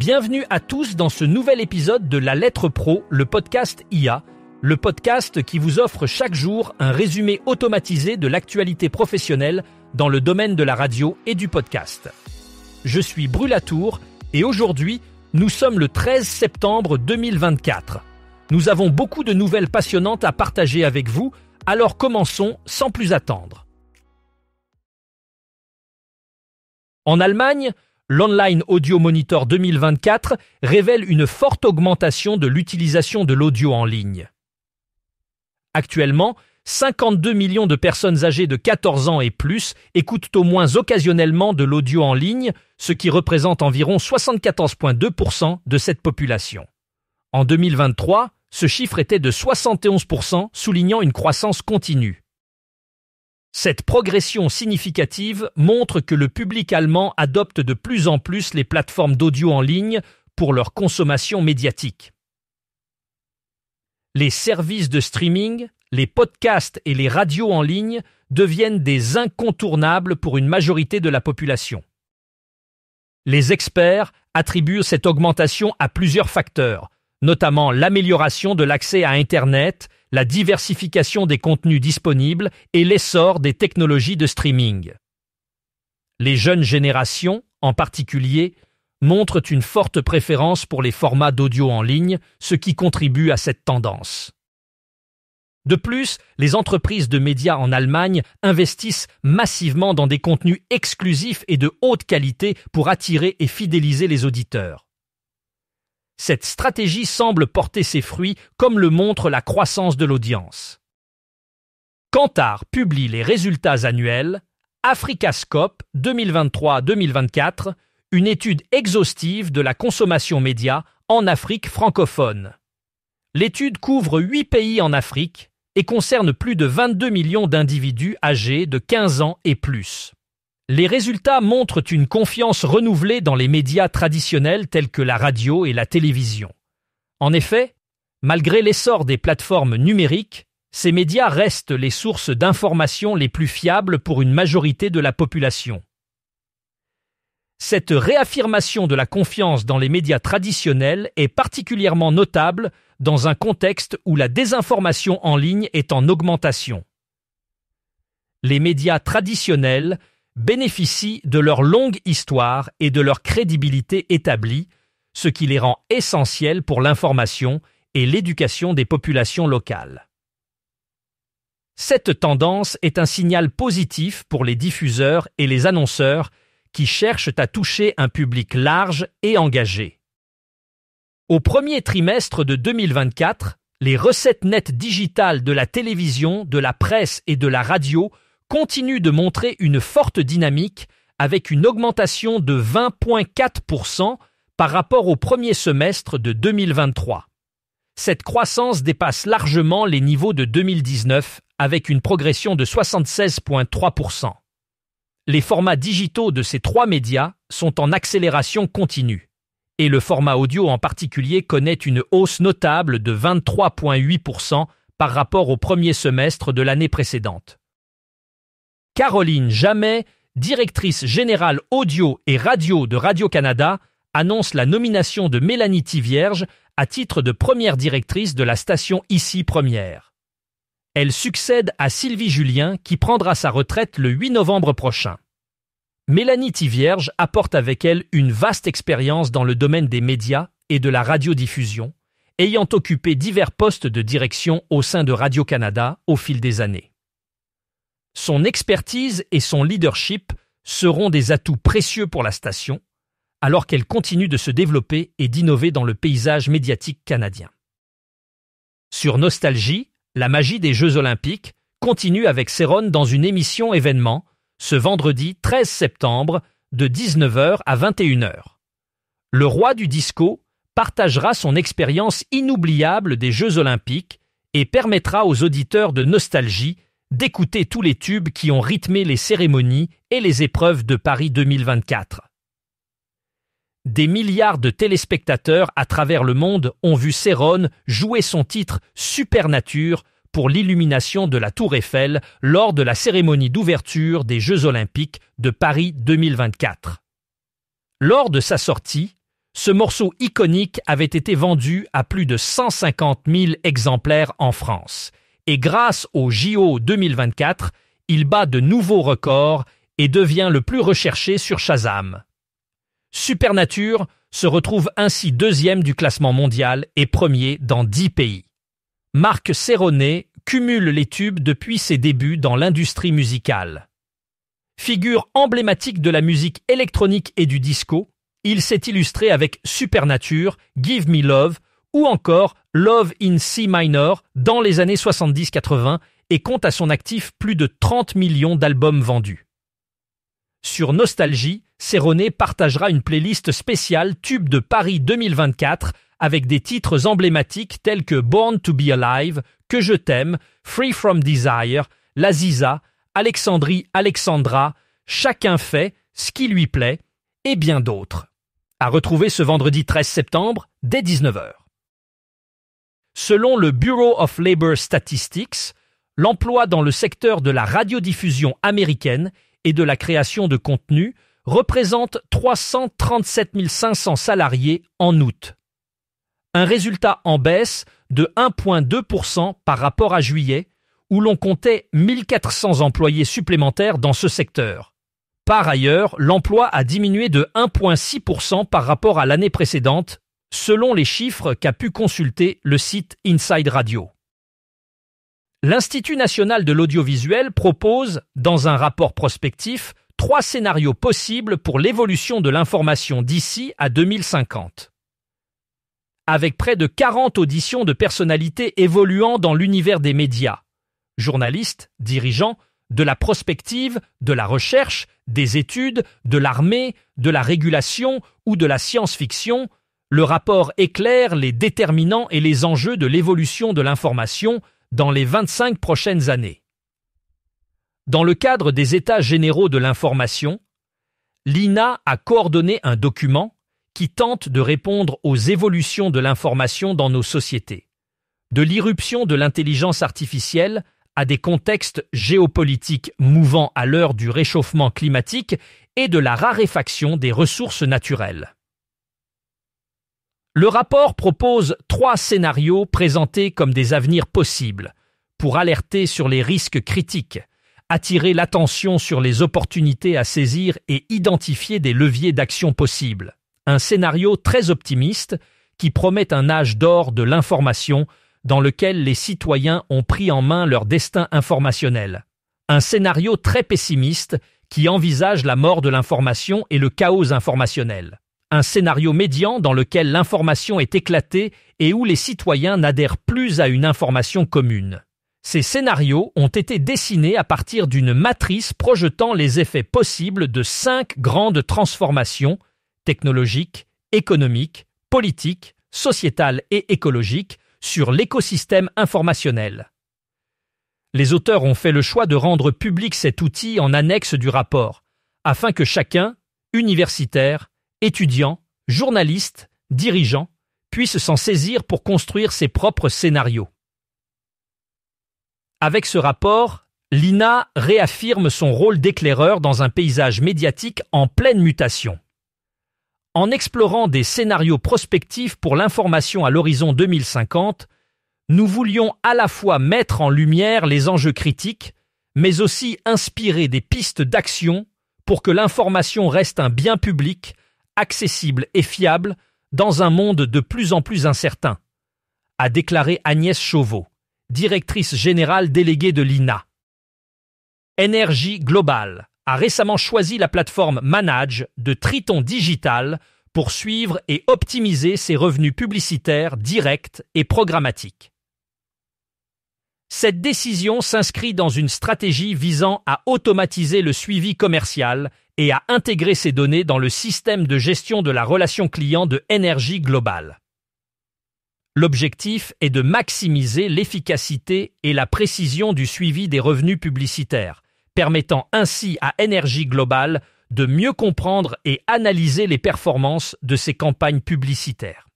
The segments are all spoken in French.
Bienvenue à tous dans ce nouvel épisode de La Lettre Pro, le podcast IA, le podcast qui vous offre chaque jour un résumé automatisé de l'actualité professionnelle dans le domaine de la radio et du podcast. Je suis Brulatour et aujourd'hui, nous sommes le 13 septembre 2024. Nous avons beaucoup de nouvelles passionnantes à partager avec vous, alors commençons sans plus attendre. En Allemagne, l'Online Audio Monitor 2024 révèle une forte augmentation de l'utilisation de l'audio en ligne. Actuellement, 52 millions de personnes âgées de 14 ans et plus écoutent au moins occasionnellement de l'audio en ligne, ce qui représente environ 74,2% de cette population. En 2023, ce chiffre était de 71%, soulignant une croissance continue. Cette progression significative montre que le public allemand adopte de plus en plus les plateformes d'audio en ligne pour leur consommation médiatique. Les services de streaming, les podcasts et les radios en ligne deviennent des incontournables pour une majorité de la population. Les experts attribuent cette augmentation à plusieurs facteurs, notamment l'amélioration de l'accès à Internet, la diversification des contenus disponibles et l'essor des technologies de streaming. Les jeunes générations, en particulier, montrent une forte préférence pour les formats d'audio en ligne, ce qui contribue à cette tendance. De plus, les entreprises de médias en Allemagne investissent massivement dans des contenus exclusifs et de haute qualité pour attirer et fidéliser les auditeurs cette stratégie semble porter ses fruits comme le montre la croissance de l'audience. Kantar publie les résultats annuels Africascope 2023-2024, une étude exhaustive de la consommation média en Afrique francophone. L'étude couvre 8 pays en Afrique et concerne plus de 22 millions d'individus âgés de 15 ans et plus. Les résultats montrent une confiance renouvelée dans les médias traditionnels tels que la radio et la télévision. En effet, malgré l'essor des plateformes numériques, ces médias restent les sources d'informations les plus fiables pour une majorité de la population. Cette réaffirmation de la confiance dans les médias traditionnels est particulièrement notable dans un contexte où la désinformation en ligne est en augmentation les médias traditionnels bénéficient de leur longue histoire et de leur crédibilité établie, ce qui les rend essentiels pour l'information et l'éducation des populations locales. Cette tendance est un signal positif pour les diffuseurs et les annonceurs qui cherchent à toucher un public large et engagé. Au premier trimestre de 2024, les recettes nettes digitales de la télévision, de la presse et de la radio continue de montrer une forte dynamique avec une augmentation de 20,4% par rapport au premier semestre de 2023. Cette croissance dépasse largement les niveaux de 2019 avec une progression de 76,3%. Les formats digitaux de ces trois médias sont en accélération continue, et le format audio en particulier connaît une hausse notable de 23,8% par rapport au premier semestre de l'année précédente. Caroline Jamais, directrice générale audio et radio de Radio-Canada, annonce la nomination de Mélanie Tivierge à titre de première directrice de la station Ici Première. Elle succède à Sylvie Julien qui prendra sa retraite le 8 novembre prochain. Mélanie Tivierge apporte avec elle une vaste expérience dans le domaine des médias et de la radiodiffusion, ayant occupé divers postes de direction au sein de Radio-Canada au fil des années. Son expertise et son leadership seront des atouts précieux pour la station, alors qu'elle continue de se développer et d'innover dans le paysage médiatique canadien. Sur Nostalgie, la magie des Jeux olympiques continue avec Céron dans une émission événement ce vendredi 13 septembre de 19h à 21h. Le roi du disco partagera son expérience inoubliable des Jeux olympiques et permettra aux auditeurs de Nostalgie d'écouter tous les tubes qui ont rythmé les cérémonies et les épreuves de Paris 2024. Des milliards de téléspectateurs à travers le monde ont vu Cérone jouer son titre Supernature pour l'illumination de la Tour Eiffel lors de la cérémonie d'ouverture des Jeux olympiques de Paris 2024. Lors de sa sortie, ce morceau iconique avait été vendu à plus de 150 000 exemplaires en France et grâce au JO 2024, il bat de nouveaux records et devient le plus recherché sur Shazam. Supernature se retrouve ainsi deuxième du classement mondial et premier dans 10 pays. Marc Serronet cumule les tubes depuis ses débuts dans l'industrie musicale. Figure emblématique de la musique électronique et du disco, il s'est illustré avec Supernature, Give Me Love, ou encore Love in C minor dans les années 70-80 et compte à son actif plus de 30 millions d'albums vendus. Sur Nostalgie, Serroné partagera une playlist spéciale Tube de Paris 2024 avec des titres emblématiques tels que Born to be Alive, Que je t'aime, Free from Desire, L'Aziza, Alexandrie Alexandra, Chacun fait ce qui lui plaît et bien d'autres. À retrouver ce vendredi 13 septembre dès 19h. Selon le Bureau of Labor Statistics, l'emploi dans le secteur de la radiodiffusion américaine et de la création de contenu représente 337 500 salariés en août. Un résultat en baisse de 1,2% par rapport à juillet, où l'on comptait 1400 employés supplémentaires dans ce secteur. Par ailleurs, l'emploi a diminué de 1,6% par rapport à l'année précédente, selon les chiffres qu'a pu consulter le site Inside Radio. L'Institut national de l'audiovisuel propose, dans un rapport prospectif, trois scénarios possibles pour l'évolution de l'information d'ici à 2050. Avec près de 40 auditions de personnalités évoluant dans l'univers des médias, journalistes, dirigeants, de la prospective, de la recherche, des études, de l'armée, de la régulation ou de la science-fiction, le rapport éclaire les déterminants et les enjeux de l'évolution de l'information dans les 25 prochaines années. Dans le cadre des États généraux de l'information, l'INA a coordonné un document qui tente de répondre aux évolutions de l'information dans nos sociétés, de l'irruption de l'intelligence artificielle à des contextes géopolitiques mouvants à l'heure du réchauffement climatique et de la raréfaction des ressources naturelles. Le rapport propose trois scénarios présentés comme des avenirs possibles pour alerter sur les risques critiques, attirer l'attention sur les opportunités à saisir et identifier des leviers d'action possibles. Un scénario très optimiste qui promet un âge d'or de l'information dans lequel les citoyens ont pris en main leur destin informationnel. Un scénario très pessimiste qui envisage la mort de l'information et le chaos informationnel un scénario médian dans lequel l'information est éclatée et où les citoyens n'adhèrent plus à une information commune. Ces scénarios ont été dessinés à partir d'une matrice projetant les effets possibles de cinq grandes transformations technologiques, économiques, politiques, sociétales et écologiques sur l'écosystème informationnel. Les auteurs ont fait le choix de rendre public cet outil en annexe du rapport, afin que chacun, universitaire, étudiants, journalistes, dirigeants puissent s'en saisir pour construire ses propres scénarios. Avec ce rapport, l'INA réaffirme son rôle d'éclaireur dans un paysage médiatique en pleine mutation. En explorant des scénarios prospectifs pour l'information à l'horizon 2050, nous voulions à la fois mettre en lumière les enjeux critiques, mais aussi inspirer des pistes d'action pour que l'information reste un bien public accessible et fiable dans un monde de plus en plus incertain, a déclaré Agnès Chauveau, directrice générale déléguée de l'INA. Énergie Globale a récemment choisi la plateforme Manage de Triton Digital pour suivre et optimiser ses revenus publicitaires directs et programmatiques. Cette décision s'inscrit dans une stratégie visant à automatiser le suivi commercial et à intégrer ces données dans le système de gestion de la relation client de Énergie Global. L'objectif est de maximiser l'efficacité et la précision du suivi des revenus publicitaires, permettant ainsi à Énergie Global de mieux comprendre et analyser les performances de ses campagnes publicitaires.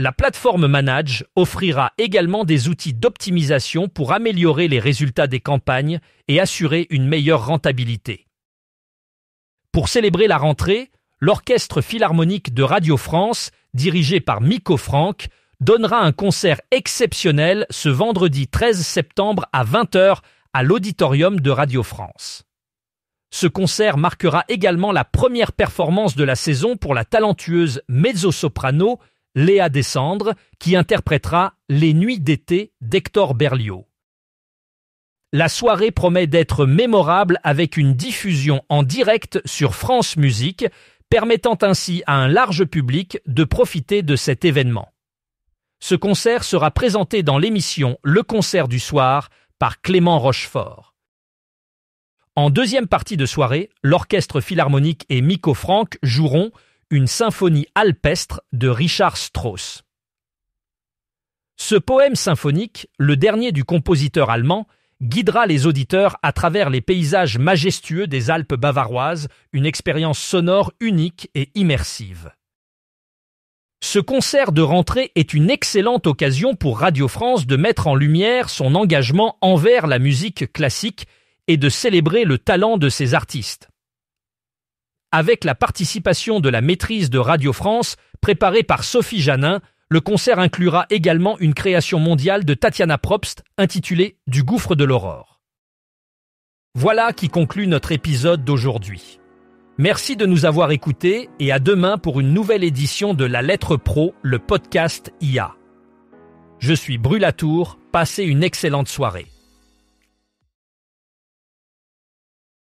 La plateforme Manage offrira également des outils d'optimisation pour améliorer les résultats des campagnes et assurer une meilleure rentabilité. Pour célébrer la rentrée, l'Orchestre philharmonique de Radio France, dirigé par Miko Franck, donnera un concert exceptionnel ce vendredi 13 septembre à 20h à l'auditorium de Radio France. Ce concert marquera également la première performance de la saison pour la talentueuse mezzo-soprano Léa Descendre, qui interprétera Les Nuits d'été d'Hector Berlioz. La soirée promet d'être mémorable avec une diffusion en direct sur France Musique, permettant ainsi à un large public de profiter de cet événement. Ce concert sera présenté dans l'émission Le concert du soir par Clément Rochefort. En deuxième partie de soirée, l'Orchestre Philharmonique et Miko Franck joueront une symphonie alpestre de Richard Strauss. Ce poème symphonique, le dernier du compositeur allemand, guidera les auditeurs à travers les paysages majestueux des Alpes bavaroises, une expérience sonore unique et immersive. Ce concert de rentrée est une excellente occasion pour Radio France de mettre en lumière son engagement envers la musique classique et de célébrer le talent de ses artistes. Avec la participation de la maîtrise de Radio France, préparée par Sophie Janin, le concert inclura également une création mondiale de Tatiana Probst intitulée Du gouffre de l'aurore. Voilà qui conclut notre épisode d'aujourd'hui. Merci de nous avoir écoutés et à demain pour une nouvelle édition de La Lettre Pro, le podcast IA. Je suis Brulatour, passez une excellente soirée.